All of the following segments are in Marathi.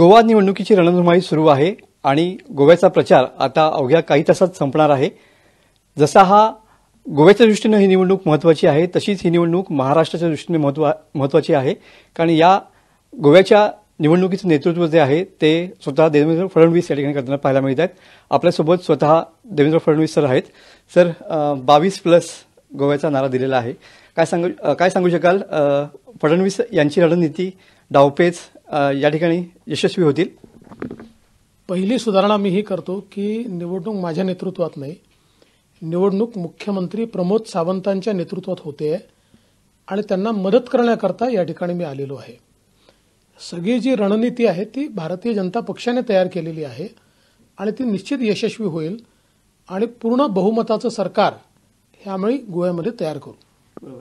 गोवा निवडणुकीची रणधुमाळी सुरू आहे आणि गोव्याचा प्रचार आता अवघ्या काही तासात संपणार आहे जसा हा गोव्याच्या दृष्टीनं ही निवडणूक महत्त्वाची आहे तशीच ही निवडणूक महाराष्ट्राच्या दृष्टीने महत्वा महत्त्वाची आहे कारण या गोव्याच्या निवडणुकीचं नेतृत्व जे आहे ते स्वतः देवेंद्र फडणवीस या ठिकाणी करताना पाहायला मिळत आहेत आपल्यासोबत स्वतः देवेंद्र फडणवीस सर आहेत सर बावीस प्लस गोव्याचा नारा दिलेला आहे काय सांगू काय सांगू शकाल फडणवीस यांची रणनीती डावपेच या ठिकाणी यशस्वी होतील पहिली सुधारणा मी ही करतो की निवडणूक माझ्या नेतृत्वात नाही निवडणूक मुख्यमंत्री प्रमोद सावंतांच्या नेतृत्वात होते आणि त्यांना मदत करण्याकरता या ठिकाणी मी आलेलो आहे सगळी जी रणनीती आहे ती भारतीय जनता पक्षाने तयार केलेली आहे आणि ती निश्चित यशस्वी होईल आणि पूर्ण बहुमताचं सरकार हे आम्ही गोव्यामध्ये तयार करू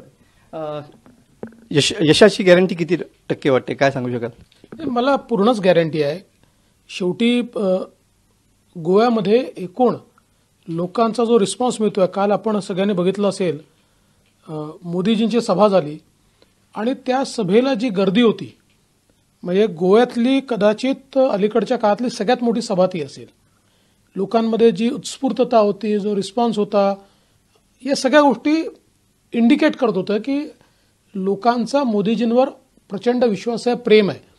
यश यशाची गॅरंटी किती टक्के वाटते काय सांगू शकाल मला पूर्णच गॅरंटी आहे शेवटी गोव्यामध्ये एकूण लोकांचा जो रिस्पॉन्स मिळतो आहे काल आपण सगळ्यांनी बघितलं असेल मोदीजींची सभा झाली आणि त्या सभेला जी गर्दी होती म्हणजे गोव्यातली कदाचित अलीकडच्या काळातली सगळ्यात मोठी सभा ती असेल लोकांमध्ये जी उत्स्फूर्तता होती जो रिस्पॉन्स होता या सगळ्या गोष्टी इंडिकेट करत होतं की लोकांचा मोदीजींवर प्रचंड विश्वास आहे प्रेम आहे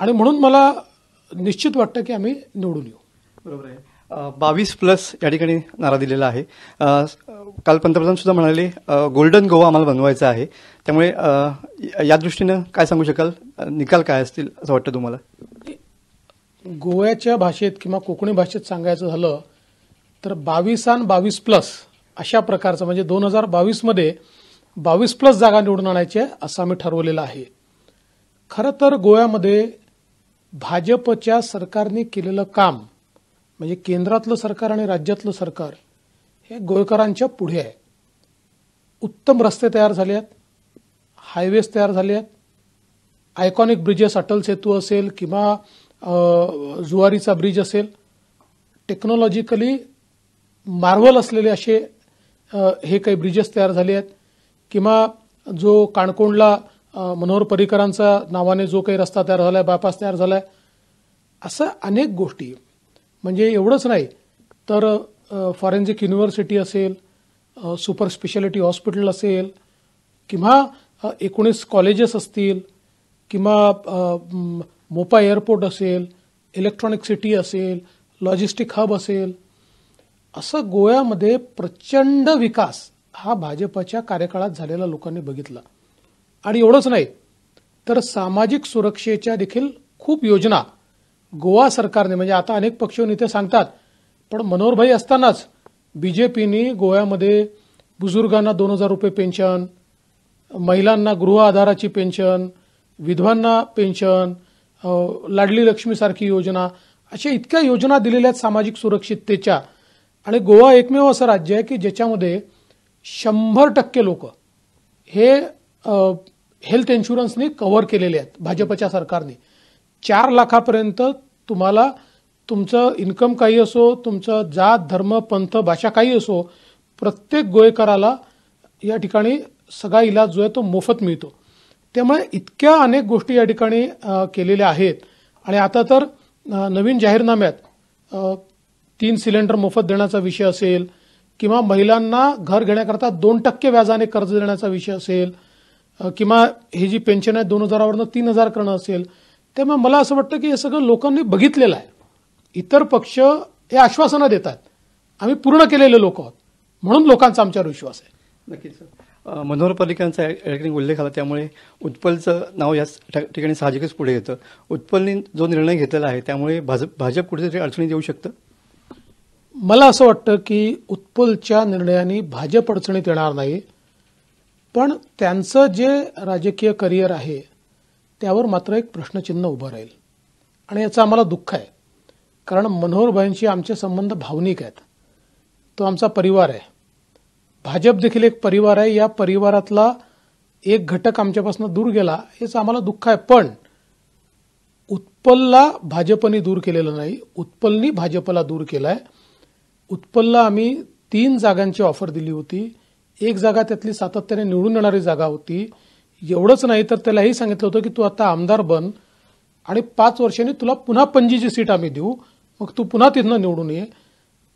आणि म्हणून मला निश्चित वाटतं की आम्ही निवडून येऊ बरोबर आहे बावीस प्लस या ठिकाणी नारा दिलेला आहे काल पंतप्रधान सुद्धा म्हणाले गोल्डन गोवा आम्हाला बनवायचा आहे त्यामुळे या दृष्टीनं काय सांगू शकाल निकाल काय असतील असं वाटतं तुम्हाला गोव्याच्या भाषेत किंवा कोकणी भाषेत सांगायचं झालं तर बावीस आणि बावीस प्लस अशा प्रकारचं म्हणजे दोन हजार बावीसमध्ये बावीस प्लस जागा निवडून आहे असं आम्ही ठरवलेलं आहे खरं तर गोव्यामध्ये भाजपच्या सरकारने केलेलं काम म्हणजे केंद्रातलं सरकार आणि राज्यातलं सरकार हे गोळकरांच्या पुढे आहे उत्तम रस्ते तयार झाले आहेत हायवेज तयार झाले आहेत आयकॉनिक ब्रिजेस अटल सेतू असेल किंवा जुवारीचा ब्रिज असेल टेक्नॉलॉजिकली मार्वल असलेले असे हे काही ब्रिजेस तयार झाले आहेत किंवा जो काणकोणला मनोहर परिकरांचा नावाने जो काही रस्ता तयार झालाय बायपास तयार झालाय असं अनेक गोष्टी म्हणजे एवढंच नाही तर फॉरेन्सिक युनिव्हर्सिटी असेल सुपर स्पेशालिटी हॉस्पिटल असेल किंवा एकोणीस कॉलेजेस असतील किंवा मोपा एअरपोर्ट असेल इलेक्ट्रॉनिक सिटी असेल लॉजिस्टिक हब असेल असं गोव्यामध्ये प्रचंड विकास हा भाजपाच्या कार्यकाळात झालेला लोकांनी बघितला आणि एवढंच नाही तर सामाजिक सुरक्षेच्या देखील खूप योजना गोवा सरकारने म्हणजे आता अनेक पक्ष नेते सांगतात पण मनोहरभाई असतानाच बीजेपीने गोव्यामध्ये बुजुर्गांना दोन हजार रुपये पेन्शन महिलांना गृह आधाराची पेन्शन विधवांना पेन्शन लाडली लक्ष्मीसारखी योजना अशा इतक्या योजना दिलेल्या आहेत सामाजिक सुरक्षिततेच्या आणि गोवा एकमेव असं राज्य आहे की ज्याच्यामध्ये शंभर टक्के लोक हे हेल्थ इन्शुरन्सने कव्हर केलेले आहेत भाजपच्या सरकारने चार लाखापर्यंत तुम्हाला तुमचं इन्कम काही असो तुमचं जात धर्म पंथ भाषा काही असो प्रत्येक गोयकराला या ठिकाणी सगळा इलाज जो आहे तो मोफत मिळतो त्यामुळे इतक्या अनेक गोष्टी या ठिकाणी केलेल्या आहेत आणि आता तर नवीन जाहीरनाम्यात तीन सिलेंडर मोफत देण्याचा विषय असेल किंवा महिलांना घर घेण्याकरता दोन टक्के व्याजाने कर्ज देण्याचा विषय असेल किंवा हे जी पेन्शन आहे दोन हजारावरनं तीन हजार करणं असेल त्यामुळे मला असं वाटतं की हे सगळं लोकांनी बघितलेलं आहे इतर पक्ष हे आश्वासनं देतात आम्ही पूर्ण केलेले लोक आहोत म्हणून लोकांचा आमच्यावर विश्वास आहे नक्कीच मनोहर पर्रिकरांचा ठिकाणी उल्लेख आला त्यामुळे उत्पलचं नाव याच ठिकाणी साहजिकच पुढे येतं उत्पलने जो निर्णय घेतलेला आहे त्यामुळे भाजप भाजप कुठेतरी अडचणीत येऊ शकतं मला असं वाटतं की उत्पलच्या निर्णयाने भाजप अडचणीत येणार नाही पण त्यांचं जे राजकीय करिअर आहे त्यावर मात्र एक प्रश्नचिन्ह उभं राहील आणि याचं आम्हाला दुःख आहे कारण मनोहरभाईंशी आमचे संबंध भावनिक आहेत तो आमचा परिवार आहे भाजप देखील एक परिवार आहे या परिवारातला एक घटक आमच्यापासून दूर गेला याचा आम्हाला दुःख आहे पण उत्पलला भाजपने दूर केलेलं नाही उत्पलनी भाजपला दूर आहे उत्पलला आम्ही तीन जागांची ऑफर दिली होती एक जागा त्यातली सातत्याने निवडून येणारी जागा होती एवढंच नाही तर त्यालाही सांगितलं होतं की तू आता आमदार बन आणि पाच वर्षांनी तुला पुन्हा पणजीची सीट आम्ही देऊ मग तू पुन्हा तिथनं निवडून ये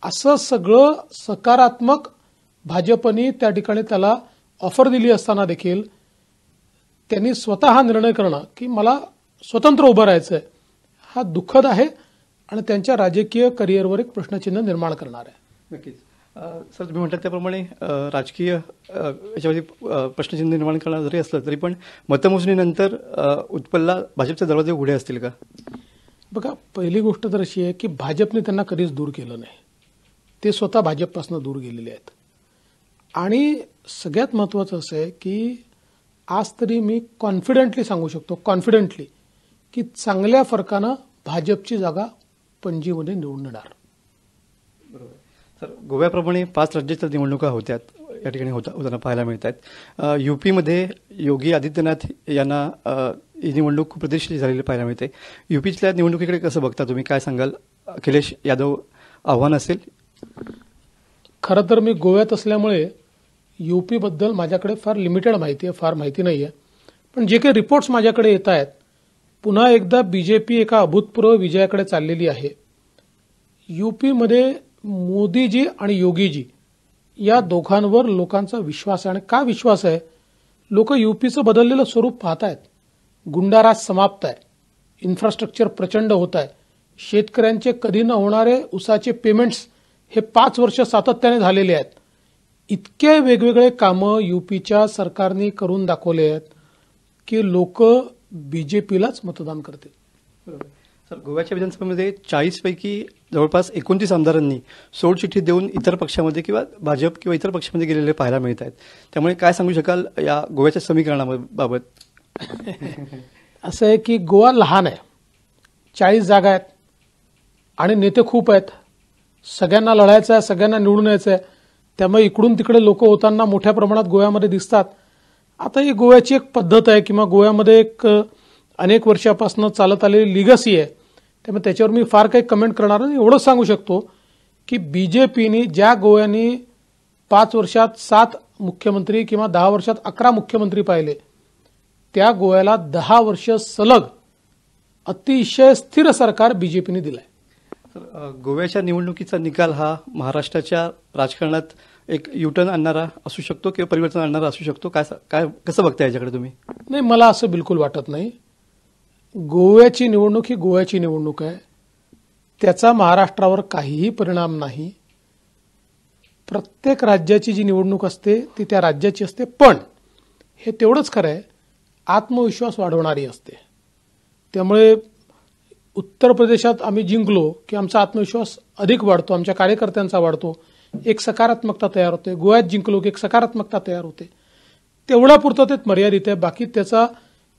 असं सगळं सकारात्मक भाजपनी त्या ठिकाणी त्याला ऑफर दिली असताना देखील त्यांनी स्वतः हा निर्णय करणं की मला स्वतंत्र उभं राहायचं आहे हा दुःखद आहे आणि त्यांच्या राजकीय करिअरवर एक प्रश्नचिन्ह निर्माण करणार आहे नक्कीच सर तुम्ही म्हटलं त्याप्रमाणे राजकीय याच्यावरती प्रश्नचिन्ह निर्माण करणार जरी असलं तरी पण मतमोजणीनंतर उत्पलला भाजपचे दरवाजे उघडे असतील का बघा पहिली गोष्ट तर अशी आहे की भाजपने त्यांना कधीच दूर केलं नाही ते स्वतः भाजपपासून दूर गेलेले आहेत आणि सगळ्यात महत्त्वाचं असं आहे की आज तरी मी कॉन्फिडेंटली सांगू शकतो कॉन्फिडेंटली की चांगल्या फरकानं भाजपची जागा पणजीमध्ये निवडणार बरोबर सर गोव्याप्रमाणे पाच राज्याच्या निवडणुका होत्यात या ठिकाणी होता होताना पाहायला मिळत आहेत युपीमध्ये योगी आदित्यनाथ यांना ही निवडणूक खूप प्रतिष्ठित झालेली पाहायला मिळते युपीच्या निवडणुकीकडे कसं बघता तुम्ही काय सांगाल अखिलेश यादव आव्हान असेल खरं तर मी गोव्यात असल्यामुळे युपीबद्दल माझ्याकडे फार लिमिटेड माहिती आहे फार माहिती नाही आहे पण जे काही रिपोर्ट्स माझ्याकडे येत आहेत पुन्हा एकदा बी जे पी एका अभूतपूर्व विजयाकडे चाललेली आहे युपीमध्ये मोदीजी आणि योगीजी या दोघांवर लोकांचा विश्वास आहे आणि का विश्वास आहे लोक युपीचं बदललेलं स्वरूप पाहत आहेत गुंडाराज समाप्त आहे इन्फ्रास्ट्रक्चर प्रचंड होत आहे शेतकऱ्यांचे कधी न होणारे उसाचे पेमेंट्स हे पाच वर्ष सातत्याने झालेले आहेत इतके वेगवेगळे कामं युपीच्या सरकारने करून दाखवले आहेत की लोक बीजेपीलाच मतदान करतील सर गोव्याच्या विधानसभेमध्ये चाळीसपैकी जवळपास एकोणतीस आमदारांनी सोडचिठ्ठी देऊन इतर पक्षामध्ये किंवा भाजप किंवा इतर पक्षामध्ये गेलेले पाहायला मिळत आहेत त्यामुळे काय सांगू शकाल या गोव्याच्या समीकरणाबाबत असं आहे की गोवा लहान आहे चाळीस जागा आहेत आणि नेते खूप आहेत सगळ्यांना लढायचं आहे सगळ्यांना निवडून यायचं आहे त्यामुळे इकडून तिकडे लोक होताना मोठ्या प्रमाणात गोव्यामध्ये दिसतात आता ही गोव्याची एक पद्धत आहे किंवा गोव्यामध्ये एक अनेक वर्षापासून चालत आलेली लिगसी आहे त्यामुळे त्याच्यावर मी फार काही कमेंट करणार नाही एवढंच सांगू शकतो की बी जे ज्या गोव्याने पाच वर्षात सात मुख्यमंत्री किंवा दहा वर्षात अकरा मुख्यमंत्री पाहिले त्या गोव्याला दहा वर्ष सलग अतिशय स्थिर सरकार बीजेपीने दिलंय गोव्याच्या निवडणुकीचा निकाल हा महाराष्ट्राच्या राजकारणात एक युटर्न आणणारा असू शकतो किंवा परिवर्तन आणणारा असू शकतो काय काय कसं बघताय याच्याकडे तुम्ही नाही मला असं बिलकुल वाटत नाही गोव्याची निवडणूक ही गोव्याची निवडणूक आहे त्याचा महाराष्ट्रावर काहीही परिणाम नाही प्रत्येक राज्याची जी निवडणूक असते ती त्या राज्याची असते पण हे तेवढंच खरं आहे आत्मविश्वास वाढवणारी असते त्यामुळे उत्तर प्रदेशात आम्ही जिंकलो की आमचा आत्मविश्वास अधिक वाढतो आमच्या कार्यकर्त्यांचा वाढतो एक सकारात्मकता तयार होते गोव्यात जिंकलो की एक सकारात्मकता तयार होते तेवढा पुरतं ते मर्यादित आहे बाकी त्याचा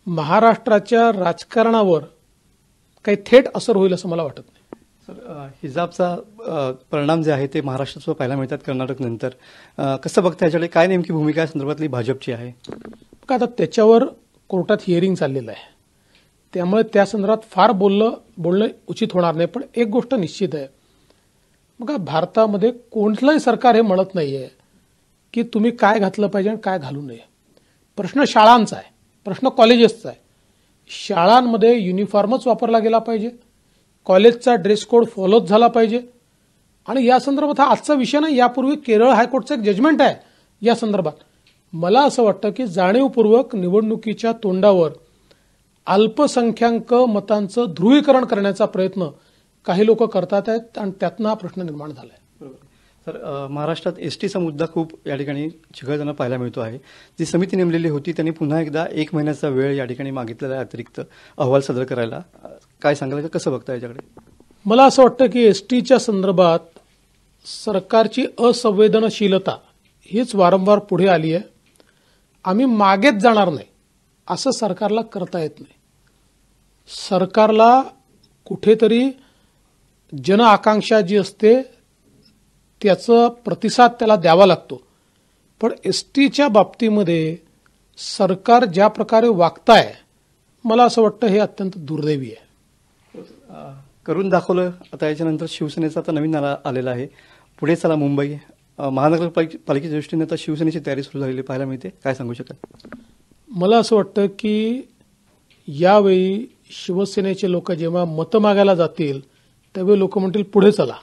महाराष्ट्राच्या राजकारणावर काही थेट असर होईल असं मला वाटत नाही सर हिजाबचा परिणाम जे आहे ते महाराष्ट्रात पाहायला मिळतात कर्नाटक नंतर कसं बघता याच्याकडे काय नेमकी भूमिका संदर्भातली भाजपची आहे का आता त्याच्यावर कोर्टात हिअरिंग चाललेलं आहे त्यामुळे त्या संदर्भात फार बोललं बोलणं उचित होणार नाही पण एक गोष्ट निश्चित आहे बघा भारतामध्ये कोणतंही सरकार हे म्हणत नाहीये की तुम्ही काय घातलं पाहिजे आणि काय घालू नये प्रश्न शाळांचा आहे प्रश्न कॉलेजेसचा आहे शाळांमध्ये युनिफॉर्मच वापरला गेला पाहिजे कॉलेजचा ड्रेस कोड फॉलोच झाला पाहिजे आणि या संदर्भात हा आजचा विषय नाही यापूर्वी केरळ हायकोर्टचं एक जजमेंट आहे या संदर्भात मला असं वाटतं की जाणीवपूर्वक निवडणुकीच्या तोंडावर अल्पसंख्याक मतांचं ध्रुवीकरण करण्याचा प्रयत्न काही लोक करतात आहेत आणि त्यातनं हा प्रश्न निर्माण झाला आहे तर महाराष्ट्रात एस टीचा मुद्दा खूप या ठिकाणी चिखळताना पाहायला मिळतो आहे जी समिती नेमलेली होती त्यांनी पुन्हा एकदा एक महिन्याचा वेळ या ठिकाणी मागितलेला आहे अतिरिक्त अहवाल सादर करायला काय सांगायला का कसं बघता याच्याकडे मला असं वाटतं की एस टीच्या संदर्भात सरकारची असंवेदनशीलता हीच वारंवार पुढे आली आहे आम्ही मागेच जाणार नाही असं सरकारला करता येत नाही सरकारला कुठेतरी जन आकांक्षा जी असते त्याचं प्रतिसाद त्याला द्यावा लागतो पण एस टीच्या बाबतीमध्ये सरकार ज्या प्रकारे वागताय मला असं वाटतं हे अत्यंत दुर्दैवी आहे करून दाखवलं आता याच्यानंतर शिवसेनेचा आता नवीन आला आलेला आहे पुढे चला मुंबई महानगरपालिकेच्या दृष्टीने आता शिवसेनेची तयारी सुरू झालेली पाहायला मिळते काय सांगू शकाल मला असं वाटतं की यावेळी शिवसेनेचे लोक जेव्हा मतं मागायला जातील त्यावेळी लोक म्हणतील पुढे चला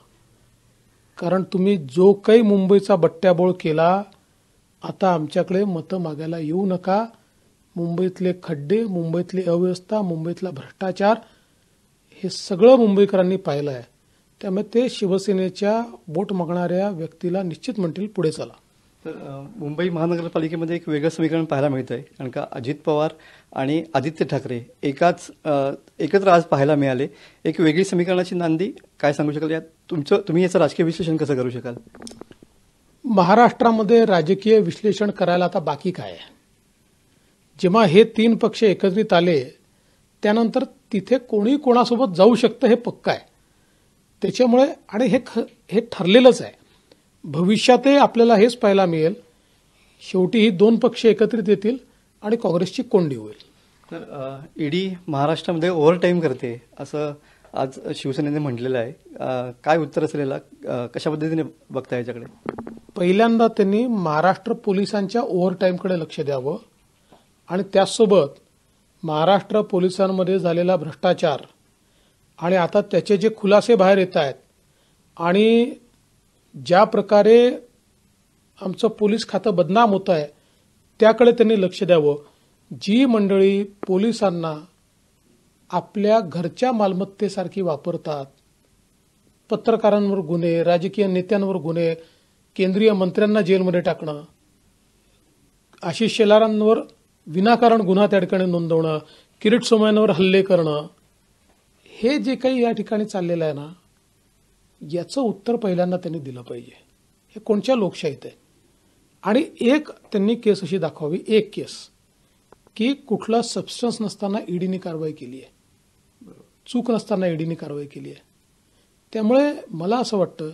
कारण तुम्ही जो काही मुंबईचा बट्ट्याबोळ केला आता आमच्याकडे मतं मागायला येऊ नका मुंबईतले खड्डे मुंबईतली अव्यवस्था मुंबईतला भ्रष्टाचार हे सगळं मुंबईकरांनी पाहिलं आहे त्यामुळे ते शिवसेनेच्या बोट मागणाऱ्या व्यक्तीला निश्चित म्हणतील पुढे चला तर मुंबई महानगरपालिकेमध्ये एक वेगळं समीकरण पाहायला मिळतंय आहे कारण का अजित पवार आणि आदित्य ठाकरे एकाच एकत्र आज पाहायला मिळाले एक वेगळी समीकरणाची नांदी काय सांगू शकाल या तुमचं तुम्ही याचं राजकीय विश्लेषण कसं करू शकाल महाराष्ट्रामध्ये राजकीय विश्लेषण करायला आता बाकी काय जेव्हा हे तीन पक्ष एकत्रित आले त्यानंतर तिथे कोणी कोणासोबत जाऊ शकतं हे पक्क आहे त्याच्यामुळे आणि हे हे ठरलेलंच आहे भविष्यातही आपल्याला हेच पाहायला मिळेल शेवटी ही दोन पक्ष एकत्रित येतील आणि काँग्रेसची कोंडी होईल तर ईडी महाराष्ट्रामध्ये ओव्हर टाईम करते असं आज शिवसेनेने म्हटलेलं आहे काय उत्तर असेल कशा पद्धतीने बघताय याच्याकडे पहिल्यांदा त्यांनी महाराष्ट्र पोलिसांच्या ओव्हर टाईमकडे लक्ष द्यावं आणि त्याचसोबत महाराष्ट्र पोलिसांमध्ये झालेला भ्रष्टाचार आणि आता त्याचे जे खुलासे बाहेर येत आहेत आणि ज्या प्रकारे आमचं पोलीस खातं बदनाम होत आहे त्याकडे त्यांनी लक्ष द्यावं जी मंडळी पोलिसांना आपल्या घरच्या मालमत्तेसारखी वापरतात पत्रकारांवर गुन्हे राजकीय नेत्यांवर गुन्हे केंद्रीय मंत्र्यांना जेलमध्ये टाकणं आशिष शेलारांवर विनाकारण गुन्हा त्या ठिकाणी नोंदवणं किरीट सोमयांवर हल्ले करणं हे जे काही या ठिकाणी चाललेलं आहे ना याचं उत्तर पहिल्यांदा त्यांनी दिलं पाहिजे हे कोणत्या लोकशाहीत आहे आणि एक त्यांनी केस अशी दाखवावी एक केस की कुठला सबस्टन्स नसताना ईडीने e कारवाई केली आहे चूक नसताना ईडीने e कारवाई केली आहे त्यामुळे मला असं वाटतं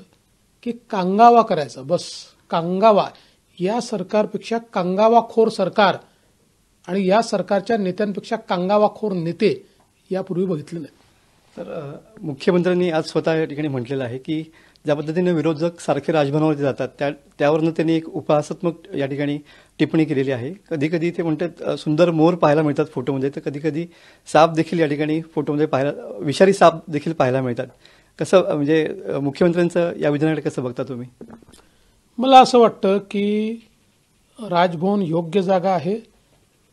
की कांगावा करायचा बस कांगावा या सरकारपेक्षा कांगावाखोर सरकार आणि या सरकारच्या नेत्यांपेक्षा कांगावाखोर नेते यापूर्वी बघितले नाही तर मुख्यमंत्र्यांनी आज स्वतः या ठिकाणी म्हटलेलं आहे की ज्या पद्धतीने विरोधक सारखे राजभवनावरती जातात त्या त्यावरनं त्यांनी एक उपहासात्मक या ठिकाणी टिप्पणी केलेली आहे कधी कधी ते म्हणतात सुंदर मोर पाहायला मिळतात फोटोमध्ये तर कधी कधी साप देखील या ठिकाणी फोटोमध्ये पाहायला विषारी साप देखील पाहायला मिळतात कसं म्हणजे मुख्यमंत्र्यांचं या विधानाकडे कसं बघता तुम्ही मला असं वाटतं की राजभवन योग्य जागा आहे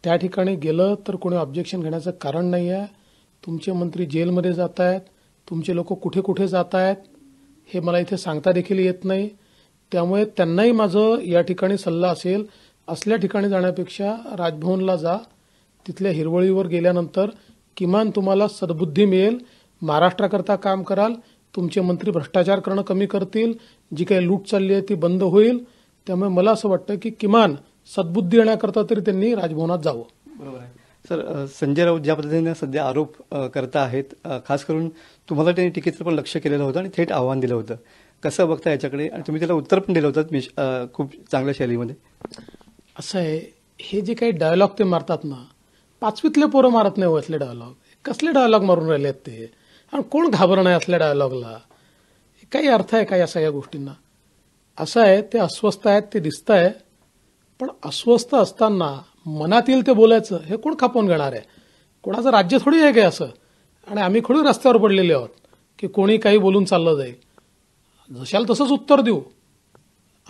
त्या ठिकाणी गेलं तर कोणी ऑब्जेक्शन घेण्याचं कारण नाही आहे तुमचे मंत्री जेलमध्ये जात आहेत तुमचे लोक कुठे कुठे जात आहेत हे मला इथे सांगता देखील येत नाही त्यामुळे त्यांनाही माझं या ठिकाणी सल्ला असेल असल्या ठिकाणी जाण्यापेक्षा राजभवनला जा तिथल्या हिरवळीवर गेल्यानंतर किमान तुम्हाला सद्बुद्धी मिळेल महाराष्ट्राकरता काम कराल तुमचे मंत्री भ्रष्टाचार करणं कमी करतील जी काही लूट चालली आहे ती बंद होईल त्यामुळे मला असं वाटतं की किमान सद्बुद्धी येण्याकरता तरी त्यांनी राजभवनात जावं बरोबर आहे सर संजय राऊत ज्या पद्धतीने सध्या आरोप करता आहेत खास करून तुम्हाला त्यांनी टीकेचं पण लक्ष केलेलं होतं आणि थेट आव्हान दिलं होतं कसं बघता याच्याकडे आणि तुम्ही त्याला उत्तर पण दिलं होतं खूप चांगल्या शैलीमध्ये असं आहे हे जे काही डायलॉग ते मारतात ना पाचवीतले पोरं मारत नाही हो असले डायलॉग कसले डायलॉग मारून राहिले आहेत ते आणि कोण घाबरणं आहे असल्या डायलॉगला काही अर्थ आहे असा या सगळ्या गोष्टींना असं आहे ते अस्वस्थ आहेत ते दिसत आहे पण अस्वस्थ असताना मनातील ते बोलायचं हे कोण खापवून घेणार आहे कोणाचं राज्य थोडी आहे काय असं आणि आम्ही थोडी रस्त्यावर पडलेले आहोत की कोणी काही बोलून चाललं जाईल जशाला तसंच उत्तर देऊ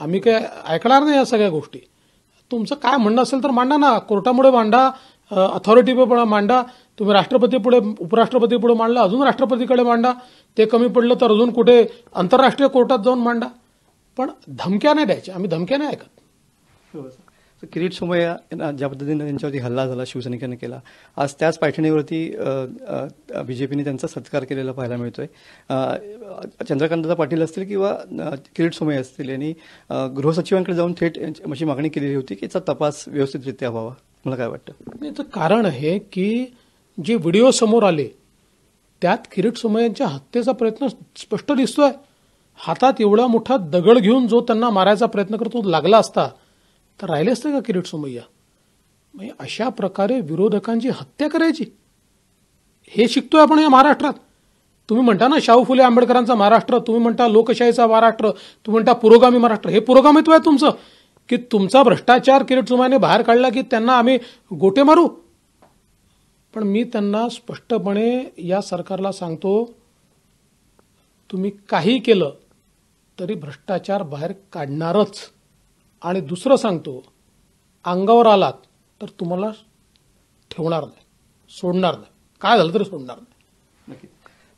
आम्ही काय ऐकणार नाही या सगळ्या गोष्टी तुमचं काय म्हणणं असेल तर मांडा ना कोर्टामुळे मांडा अथॉरिटी पण मांडा तुम्ही राष्ट्रपती पुढे उपराष्ट्रपती पुढे मांडला अजून राष्ट्रपतीकडे मांडा ते कमी पडलं तर अजून कुठे आंतरराष्ट्रीय कोर्टात जाऊन मांडा पण धमक्या नाही द्यायच्या आम्ही धमक्या नाही ऐकत हो, किरीट सोमय्या यांना ज्या पद्धतीने त्यांच्यावरती हल्ला झाला शिवसैनिकांनी केला आज त्याच पैठणीवरती बीजेपीने त्यांचा सत्कार केलेला पाहायला मिळतोय चंद्रकांतदा पाटील असतील किंवा किरीट सोमय्या असतील यांनी गृहसचिवांकडे जाऊन थेट अशी मागणी केलेली होती की याचा तपास व्यवस्थितरित्या व्हावा मला काय वाटतं याचं कारण आहे की जे व्हिडिओ समोर आले त्यात किरीट सोमय्यांच्या हत्येचा प्रयत्न स्पष्ट दिसतोय हातात एवढा मोठा दगड घेऊन जो त्यांना मारायचा प्रयत्न करतो लागला असता तर राहिले असते का किरीट सोमय्या म्हणजे अशा प्रकारे विरोधकांची हत्या करायची हे शिकतोय आपण या महाराष्ट्रात तुम्ही म्हणता ना शाहू फुले आंबेडकरांचा महाराष्ट्र तुम्ही म्हणता लोकशाहीचा महाराष्ट्र तुम्ही म्हणता पुरोगामी महाराष्ट्र हे पुरोगामित्व आहे तुमचं की तुमचा भ्रष्टाचार किरीट सोमयाने बाहेर काढला की त्यांना आम्ही गोटे मारू पण मी त्यांना स्पष्टपणे या सरकारला सांगतो तुम्ही काही केलं तरी भ्रष्टाचार बाहेर काढणारच आणि दुसरं सांगतो अंगावर आलात तर तुम्हाला ठेवणार नाही सोडणार नाही काय झालं तरी सोडणार नाही नक्की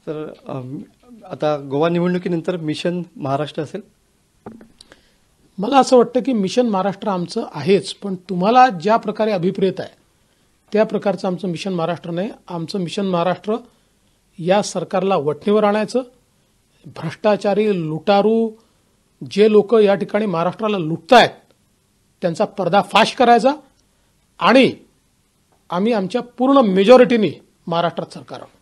तर आता गोवा निवडणुकीनंतर मिशन महाराष्ट्र असेल मला असं वाटतं की मिशन महाराष्ट्र आमचं आहेच पण तुम्हाला ज्या प्रकारे अभिप्रेत आहे त्या प्रकारचं आमचं मिशन महाराष्ट्र नाही आमचं मिशन महाराष्ट्र या सरकारला वटणीवर आणायचं भ्रष्टाचारी लुटारू जे लोक या ठिकाणी महाराष्ट्राला लुटतायत त्यांचा पर्दाफाश करायचा आणि आम्ही आमच्या पूर्ण मेजॉरिटीनी महाराष्ट्रात सरकार आहोत